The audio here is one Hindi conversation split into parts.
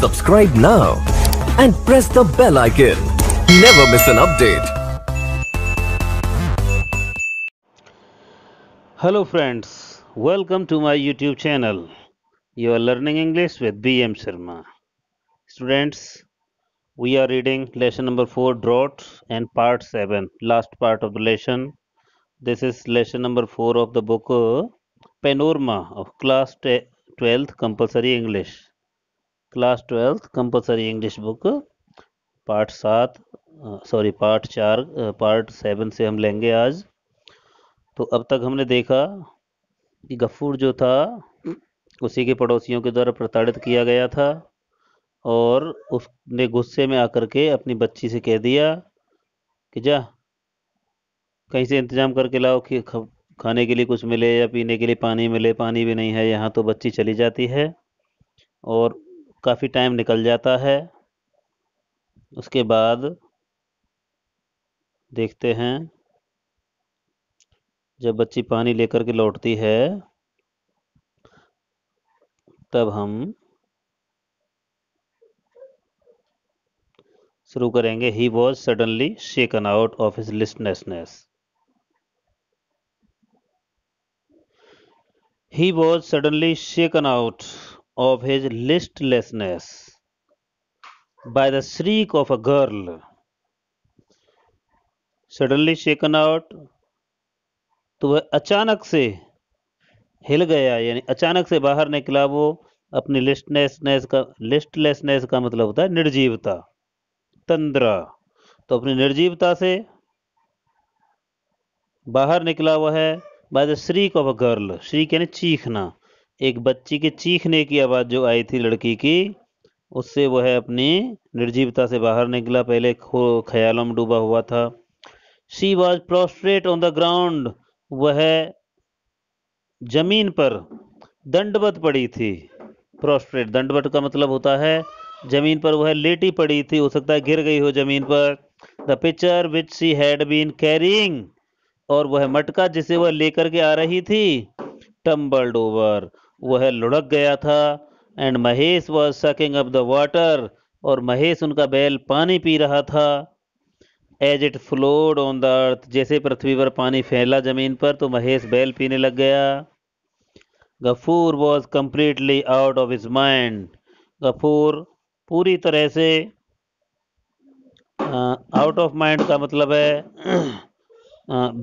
Subscribe now and press the bell icon. Never miss an update. Hello friends, welcome to my YouTube channel. You are learning English with BM Sharma. Students, we are reading lesson number 4 droughts and part 7, last part of the lesson. This is lesson number 4 of the book Panorama of class 12th compulsory English. Class twelfth compulsory English book part सात सॉरी पार्ट चार पार्ट सेवन से हम लेंगे आज तो अब तक हमने देखा कि गफूर जो था उसी के पड़ोसियों के द्वारा प्रताड़ित किया गया था और उसने गुस्से में आकर के अपनी बच्ची से कह दिया कि जा कहीं से इंतज़ाम करके लाओ कि खाने के लिए कुछ मिले या पीने के लिए पानी मिले पानी भी नहीं है यहाँ तो बच्ची चली जाती है और काफ़ी टाइम निकल जाता है उसके बाद देखते हैं जब बच्ची पानी लेकर के लौटती है तब हम शुरू करेंगे he was suddenly shaken out of his listlessness he was suddenly shaken out of his listlessness by the shriek of a girl. Suddenly shaken out, तो वह अचानक से हिल गया यानी अचानक से बाहर निकला वो अपनी लिस्टनेसनेस का लिस्टलेसनेस का मतलब होता है निर्जीवता तंद्रा तो अपनी निर्जीवता से बाहर निकला हुआ है by the shriek of a girl shriek यानी चीखना एक बच्ची के चीखने की आवाज़ जो आई थी लड़की की उससे वह अपनी निर्जीवता से बाहर निकला पहले ख्यालों में डूबा हुआ था she was prostrate on the ground वह जमीन पर दंडवत पड़ी थी प्रोस्ट्रेट दंडवत का मतलब होता है जमीन पर वह लेटी पड़ी थी हो सकता है गिर गई हो जमीन पर the pitcher which she had been carrying और वह मटका जिसे वह लेकर के आ रही थी टम्बल्ड ओवर वह लुढ़क गया था and Mahesh was sucking up the water और महेश उनका बैल पानी पी रहा था as it flowed on the earth जैसे पृथ्वी पर पानी फैला जमीन पर तो महेश बैल पीने लग गया Gafur was completely out of his mind Gafur पूरी तरह से आउट ऑफ माइंड का मतलब है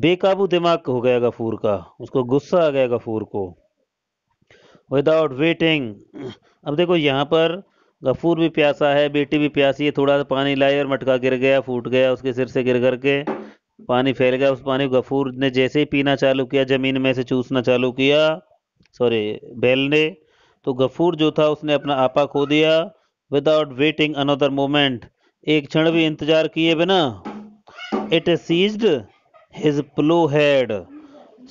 बेकाबू दिमाग हो गया गफूर का उसको गुस्सा आ गया गफूर को विदाउट वेटिंग अब देखो यहाँ पर गफूर भी प्यासा है बेटी भी प्यासी है थोड़ा सा पानी लाई और मटका गिर गया फूट गया उसके सिर से गिर करके पानी फैल गया उस पानी गफूर ने जैसे ही पीना चालू किया ज़मीन में से चूसना चालू किया सॉरी बैल ने तो गफूर जो था उसने अपना आपा खो दिया विदाउट वेटिंग अनदर मोमेंट एक क्षण भी इंतजार किए बिना it seized his plough head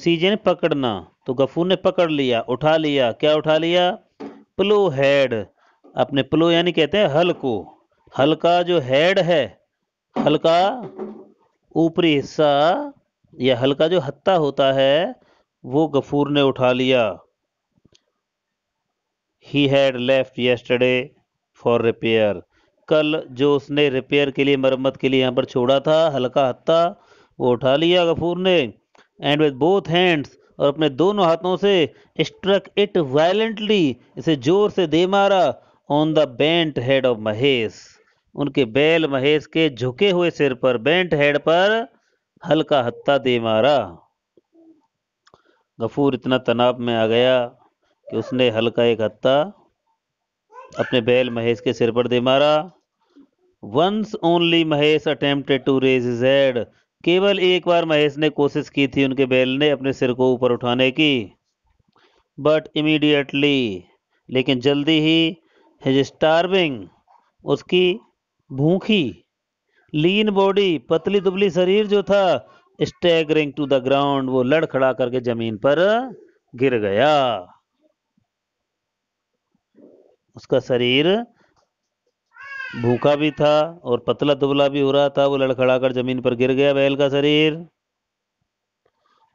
seize ने पकड़ना तो गफूर ने पकड़ लिया उठा लिया क्या उठा लिया प्लो हेड अपने प्लो यानी कहते हैं हल को हल्का जो हेड है हल्का ऊपरी हिस्सा या हल्का जो हत्ता होता है वो गफूर ने उठा लिया he had left yesterday for repair कल जो उसने रिपेयर के लिए मरम्मत के लिए यहाँ पर छोड़ा था हल्का हत्ता वो उठा लिया गफूर ने एंड विद बोथ हैंड्स और अपने दोनों हाथों से स्ट्रक इट वायलेंटली इसे जोर से दे मारा on the bent head of Mahesh उनके बैल महेश के झुके हुए सिर पर बेंट हेड पर हल्का हत्ता दे मारा गफूर इतना तनाव में आ गया कि उसने हल्का एक हत्ता अपने बैल महेश के सिर पर दे मारा once only Mahesh attempted to raise his head केवल एक बार महेश ने कोशिश की थी उनके बैल ने अपने सिर को ऊपर उठाने की बट इमीडिएटली लेकिन जल्दी ही हिज स्टार्विंग उसकी भूखी लीन बॉडी पतली दुबली शरीर जो था स्टैगरिंग टू द ग्राउंड वो लड़खड़ा करके जमीन पर गिर गया उसका शरीर भूखा भी था और पतला दुबला भी हो रहा था वो लड़खड़ाकर जमीन पर गिर गया बैल का शरीर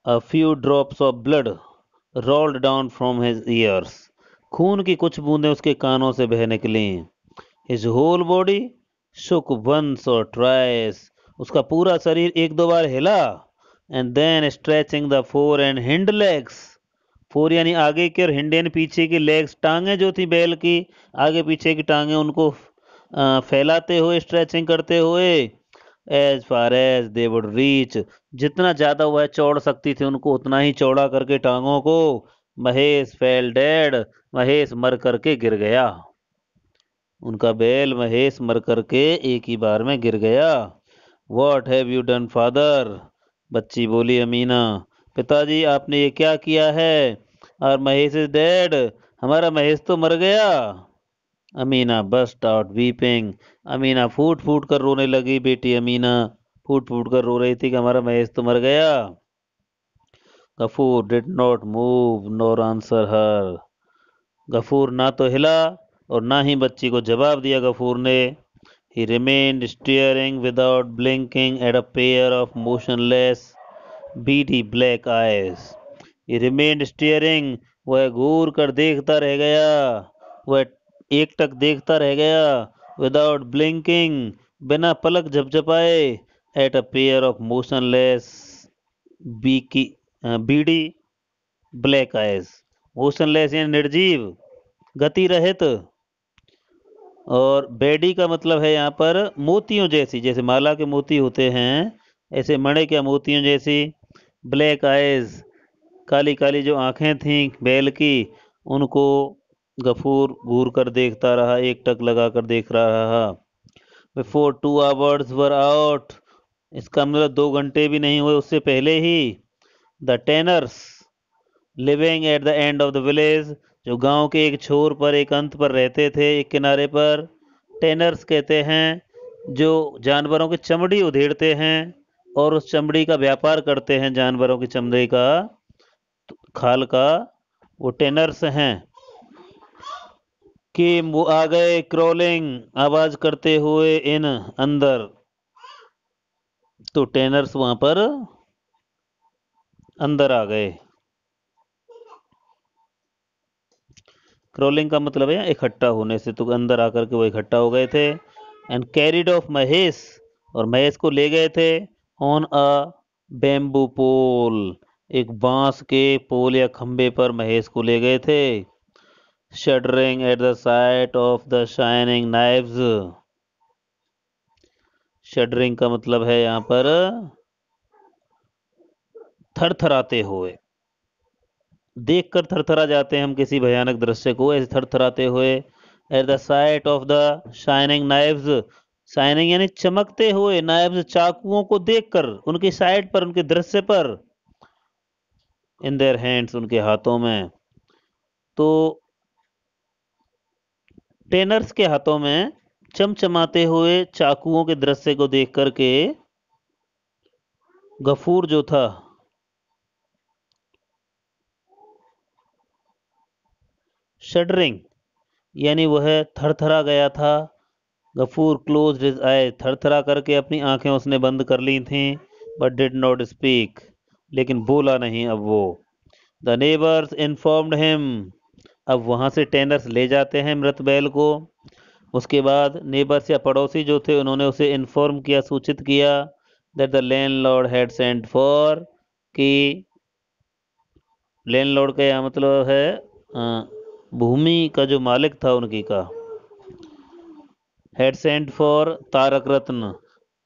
a few drops of blood rolled down from his ears खून की कुछ बूंदें उसके कानों से बह निकली his whole body shook once और ट्राइस उसका पूरा शरीर एक दो बार हिला and then stretching the fore and hind legs fore यानी आगे की और हिंड पीछे की लेग्स टांगे जो थी बैल की आगे पीछे की टांगे उनको फैलाते हुए स्ट्रेचिंग करते हुए as far as they would reach जितना ज़्यादा वह चौड़ सकती थी उनको उतना ही चौड़ा करके टांगों को महेश फेल डेड महेश मर करके गिर गया उनका बैल महेश मर करके एक ही बार में गिर गया what have you done father बच्ची बोली अमीना पिताजी आपने ये क्या किया है और महेश इज डेड हमारा महेश तो मर गया Amina burst out weeping Amina फूट फूट कर रोने लगी बेटी अमीना फूट फूट कर रो रही थी कि हमारा महेश तो मर गया Gafur did not move nor answer her Gafur ना तो हिला और ना ही बच्ची को जवाब दिया गफूर ने he remained staring without blinking at a pair of motionless beady black eyes he remained staring वह घूर कर देखता रह गया वह एक टक देखता रह गया विदाउट ब्लिंकिंग बिना पलक झपझपाए at a pair of motionless बी की बीडी ब्लैक आइज मोशनलेस यानी निर्जीव गति रहित और बेडी का मतलब है यहाँ पर मोतियों जैसी जैसे माला के मोती होते हैं ऐसे मणे के मोतियों जैसी ब्लैक आइज काली काली जो आंखें थीं बैल की उनको गफूर घूर कर देखता रहा एक टक लगा कर देख रहा before two hours were out इसका मतलब दो घंटे भी नहीं हुए उससे पहले ही the tanners living at the end of the village जो गांव के एक छोर पर एक अंत पर रहते थे एक किनारे पर टेनर्स कहते हैं जो जानवरों की चमड़ी उधेड़ते हैं और उस चमड़ी का व्यापार करते हैं जानवरों की चमड़ी का खाल का वो टेनर्स हैं कि वो आ गए क्रॉलिंग आवाज करते हुए इन अंदर तो टेनर्स वहां पर अंदर आ गए क्रॉलिंग का मतलब है इकट्ठा होने से तो अंदर आकर के वो इकट्ठा हो गए थे एंड कैरिड ऑफ महेश और महेश को ले गए थे ऑन अ बेम्बू पोल एक बांस के पोल या खंबे पर महेश को ले गए थे shuddering at the sight of the shining knives shuddering का मतलब है यहाँ पर थरथराते हुए देखकर थरथरा जाते हैं हम किसी भयानक दृश्य को ऐसे थरथराते हुए at the sight of the shining knives shining यानी चमकते हुए नाइव्स चाकुओं को देखकर उनकी साइड पर उनके दृश्य पर इन देयर हैंड्स उनके हाथों में तो टेनर्स के हाथों में चमचमाते हुए चाकुओं के दृश्य को देख करके गफूर जो था शडरिंग यानी वह थरथरा गया था गफूर क्लोज आए थरथरा करके अपनी आंखें उसने बंद कर ली थी बट डिड नॉट स्पीक लेकिन बोला नहीं अब वो द नेबर्स इन्फॉर्म्ड हिम अब वहाँ से टेनर्स ले जाते हैं मृत बैल को उसके बाद नेबर्स या पड़ोसी जो थे उन्होंने उसे इन्फॉर्म किया सूचित किया that the landlord had sent for कि लैंड लॉर्ड का यह मतलब है भूमि का जो मालिक था उनकी का head sent for Tarkaratna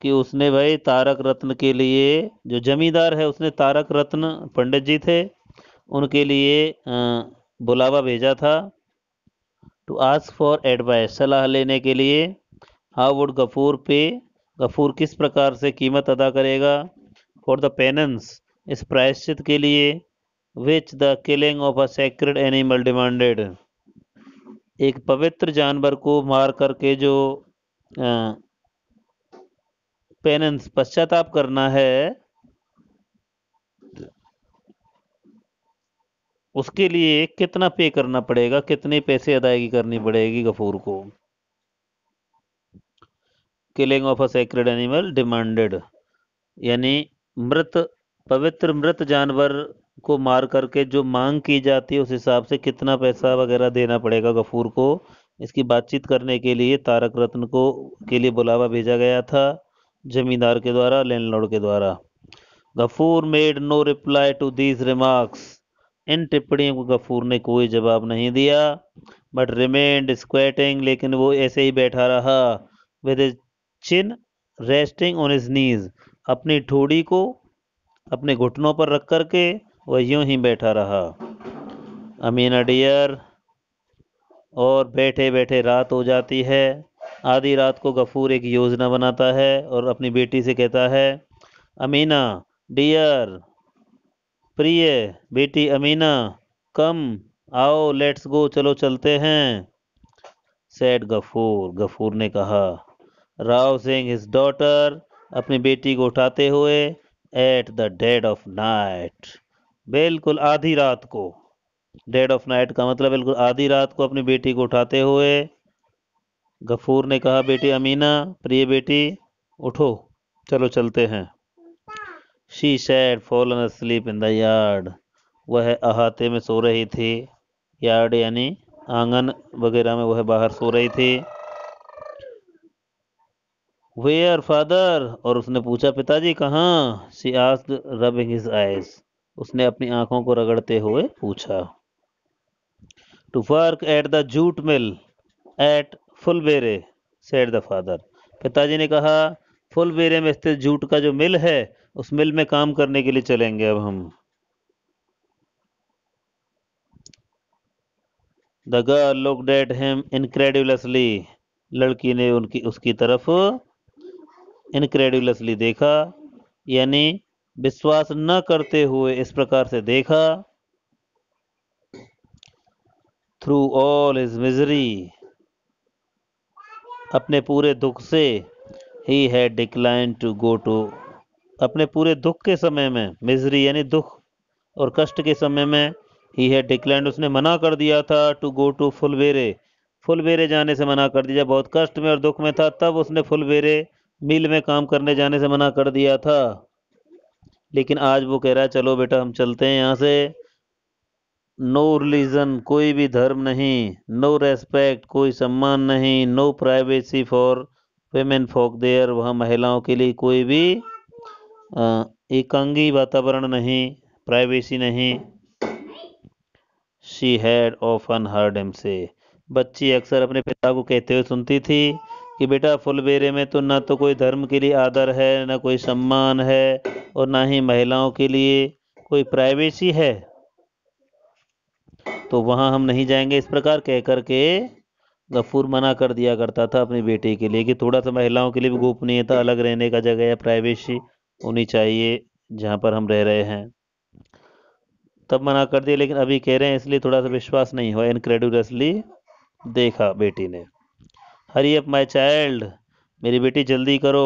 कि उसने भाई तारक रत्न के लिए जो जमींदार है उसने तारक रत्न पंडित जी थे उनके लिए आ, बुलावा भेजा था टू आस्क फॉर एडवाइस सलाह लेने के लिए हाउ वुड गफूर पे गफूर किस प्रकार से कीमत अदा करेगा फॉर द पेनेंस इस प्रायश्चित के लिए which the killing of a sacred animal demanded एक पवित्र जानवर को मार करके जो पेनेंस पश्चाताप करना है उसके लिए कितना पे करना पड़ेगा कितने पैसे अदायगी करनी पड़ेगी गफूर को killing of a sacred animal demanded यानी मृत पवित्र मृत जानवर को मार करके जो मांग की जाती है उस हिसाब से कितना पैसा वगैरह देना पड़ेगा गफूर को इसकी बातचीत करने के लिए तारक रत्न को के लिए बुलावा भेजा गया था जमींदार के द्वारा लैंडलॉर्ड के द्वारा Gafur made no reply to these remarks इन टिप्पणियों को गफूर ने कोई जवाब नहीं दिया बट रिमेंड स्क्वेटिंग लेकिन वो ऐसे ही बैठा रहा with chin resting on his knees अपनी ठोड़ी को अपने घुटनों पर रख करके वह यूं ही बैठा रहा अमीना डियर और बैठे बैठे रात हो जाती है आधी रात को गफूर एक योजना बनाता है और अपनी बेटी से कहता है अमीना डियर प्रिय बेटी अमीना कम आओ लेट्स गो चलो चलते हैं सेड गफूर गफूर ने कहा राव सिंह हिज डॉटर अपनी बेटी को उठाते हुए at the dead of night बिल्कुल आधी रात को डेड ऑफ नाइट का मतलब बिल्कुल आधी रात को अपनी बेटी को उठाते हुए गफूर ने कहा बेटी अमीना प्रिय बेटी उठो चलो चलते हैं she had fallen asleep in the yard वह अहाते में सो रही थी यार्ड यानी आंगन वगैरह में वह बाहर सो रही थी वेयर फादर और उसने पूछा पिताजी कहाँ she asked rubbing his eyes उसने अपनी आंखों को रगड़ते हुए पूछा to work at the jute mill at Phulbere said the father पिताजी ने कहा फुलबेरे में स्थित जूट का जो मिल है उस मिल में काम करने के लिए चलेंगे अब हम the girl look at him incredulously लड़की ने उनकी उसकी तरफ इनक्रेडिवलसली देखा यानी विश्वास न करते हुए इस प्रकार से देखा थ्रू ऑल इज मिजरी अपने पूरे दुख से ही है डिक्लाइन टू गो टू अपने पूरे दुख के समय में मिजरी यानी दुख और कष्ट के समय में ही है डिक्लाइन उसने मना कर दिया था टू गो टू फुलवेरे फुलवेरे जाने से मना कर दिया बहुत कष्ट में और दुख में था तब उसने फुलवेरे मिल में काम करने जाने से मना कर दिया था लेकिन आज वो कह रहा है चलो बेटा हम चलते हैं यहाँ से नो रिलीजन कोई भी धर्म नहीं नो रेस्पेक्ट कोई सम्मान नहीं no privacy for women folk there वह महिलाओं के लिए कोई भी एकांगी वातावरण नहीं प्राइवेसी नहीं she had often heard them say बच्ची अक्सर अपने पिता को कहते हुए सुनती थी कि बेटा फुलबेरे में तो ना तो कोई धर्म के लिए आदर है ना कोई सम्मान है और ना ही महिलाओं के लिए कोई प्राइवेसी है तो वहाँ हम नहीं जाएंगे इस प्रकार कह के गफूर मना कर दिया करता था अपने बेटे के लिए कि थोड़ा सा महिलाओं के लिए भी गोपनीयता अलग रहने का जगह या प्राइवेसी होनी चाहिए जहाँ पर हम रह रहे हैं तब मना कर दिया लेकिन अभी कह रहे हैं इसलिए थोड़ा सा विश्वास नहीं हुआ इनक्रेडुलसली देखा बेटी ने हरी अप माई चाइल्ड मेरी बेटी जल्दी करो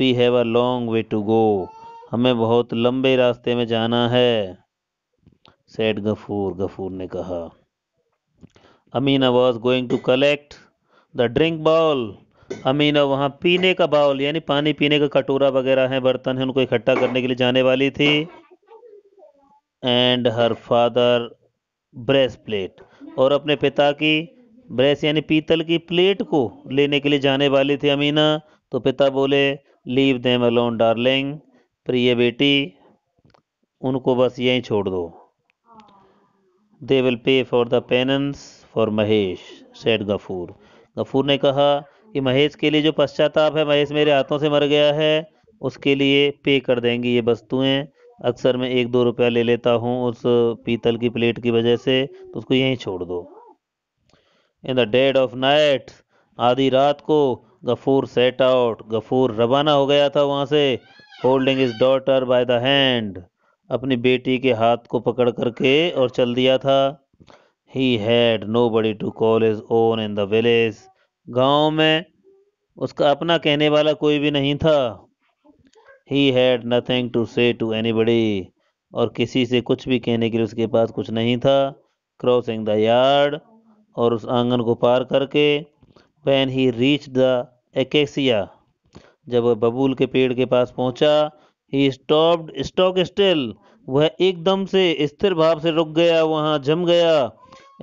we have a long way to go हमें बहुत लंबे रास्ते में जाना है सैड गफूर गफूर ने कहा Amina was going to collect the drink bowl Amina वहाँ पीने का बाउल यानी पानी पीने का कटोरा वगैरह है बर्तन है उनको इकट्ठा करने के लिए जाने वाली थी and her father brass plate और अपने पिता की ब्रेस यानी पीतल की प्लेट को लेने के लिए जाने वाली थी अमीना तो पिता बोले लीव देम अलोन डार्लिंग प्रिय बेटी उनको बस यहीं छोड़ दो they will pay for the penance for Mahesh said Gafur Gafur ने कहा कि महेश के लिए जो पश्चाताप है महेश मेरे हाथों से मर गया है उसके लिए पे कर देंगी ये वस्तुएं अक्सर मैं एक दो रुपया ले लेता हूँ उस पीतल की प्लेट की वजह से तो उसको यहीं छोड़ दो in the dead of night आधी रात को गफूर सेट आउट गफूर रवाना हो गया था वहाँ से holding his daughter by the hand अपनी बेटी के हाथ को पकड़ करके और चल दिया था he had nobody to call his own in the village गाँव में उसका अपना कहने वाला कोई भी नहीं था he had nothing to say to anybody और किसी से कुछ भी कहने के लिए उसके पास कुछ नहीं था क्रॉसिंग द यार्ड और उस आंगन को पार करके when he reach the acacia जब वह बबूल के पेड़ के पास पहुंचा ही स्टॉप्ड स्टॉक स्टिल वह एकदम से स्थिर भाव से रुक गया वहाँ जम गया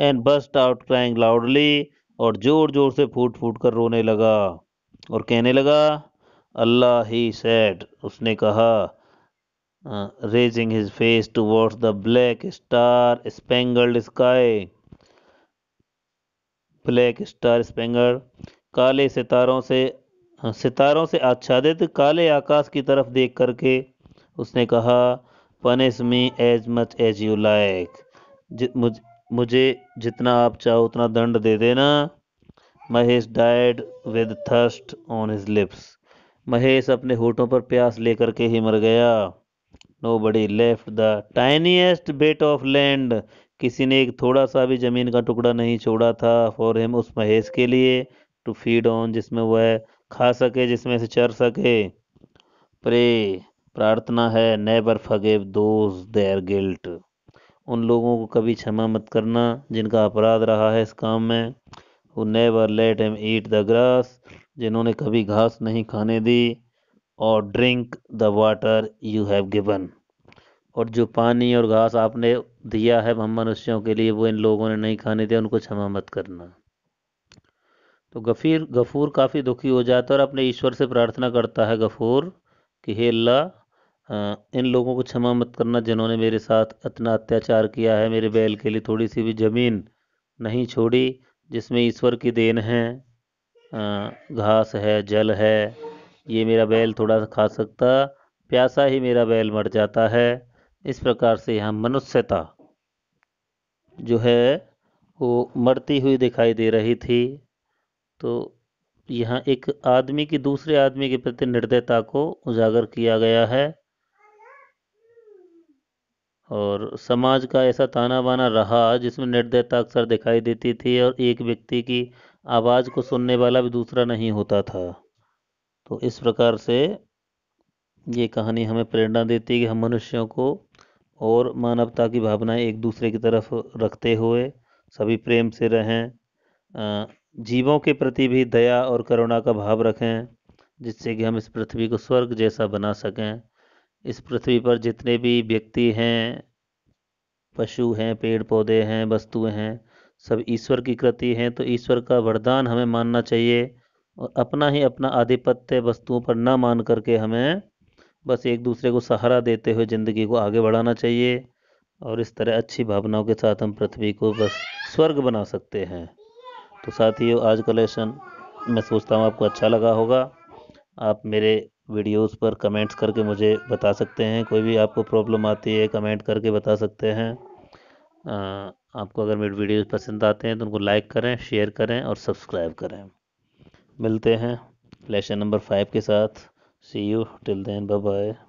and burst out crying loudly और जोर जोर से फूट फूट कर रोने लगा और कहने लगा अल्लाह ही सैड उसने कहा raising his face towards the black star spangled sky black star spangle काले सितारों से सितारों से आच्छादित काले आकाश की तरफ देख करके उसने कहा punish me as much as you like मुझ मुझे जितना आप चाहो उतना दंड दे देना Mahesh died with thirst on his lips Mahesh अपने होठों पर प्यास लेकर के ही मर गया nobody left the tiniest bit of land किसी ने एक थोड़ा सा भी ज़मीन का टुकड़ा नहीं छोड़ा था फॉर हिम उस महेश के लिए टू फीड ऑन जिसमें वह खा सके जिसमें से चर सके प्रे प्रार्थना है never forgive those their guilt उन लोगों को कभी क्षमा मत करना जिनका अपराध रहा है इस काम में वो never let them eat the grass जिन्होंने कभी घास नहीं खाने दी और drink the water you have given और जो पानी और घास आपने दिया है हम मनुष्यों के लिए वो इन लोगों ने नहीं खाने दिया उनको क्षमा मत करना तो गफीर गफूर काफ़ी दुखी हो जाता है और अपने ईश्वर से प्रार्थना करता है गफूर कि हे अल्लाह हाँ, इन लोगों को क्षमा मत करना जिन्होंने मेरे साथ इतना अत्याचार किया है मेरे बैल के लिए थोड़ी सी भी ज़मीन नहीं छोड़ी जिसमें ईश्वर की देन है हाँ, घास है जल है ये मेरा बैल थोड़ा सा खा सकता प्यासा ही मेरा बैल मर जाता है इस प्रकार से यहाँ मनुष्यता जो है वो मरती हुई दिखाई दे रही थी तो यहाँ एक आदमी की दूसरे आदमी के प्रति निर्दयता को उजागर किया गया है और समाज का ऐसा ताना बाना रहा जिसमें निर्दयता अक्सर दिखाई देती थी और एक व्यक्ति की आवाज़ को सुनने वाला भी दूसरा नहीं होता था तो इस प्रकार से ये कहानी हमें प्रेरणा देती है कि हम मनुष्यों को और मानवता की भावनाएं एक दूसरे की तरफ रखते हुए सभी प्रेम से रहें जीवों के प्रति भी दया और करुणा का भाव रखें जिससे कि हम इस पृथ्वी को स्वर्ग जैसा बना सकें इस पृथ्वी पर जितने भी व्यक्ति हैं पशु हैं पेड़ पौधे हैं वस्तुएं हैं सब ईश्वर की कृति हैं तो ईश्वर का वरदान हमें मानना चाहिए और अपना ही अपना आधिपत्य वस्तुओं पर ना मान करके हमें बस एक दूसरे को सहारा देते हुए ज़िंदगी को आगे बढ़ाना चाहिए और इस तरह अच्छी भावनाओं के साथ हम पृथ्वी को बस स्वर्ग बना सकते हैं तो साथियों आज का लेसन मैं सोचता हूँ आपको अच्छा लगा होगा आप मेरे वीडियोस पर कमेंट्स करके मुझे बता सकते हैं कोई भी आपको प्रॉब्लम आती है कमेंट करके बता सकते हैं आपको अगर मेरे वीडियोस पसंद आते हैं तो उनको लाइक करें शेयर करें और सब्सक्राइब करें मिलते हैं लेसन नंबर फाइव के साथ see you till then bye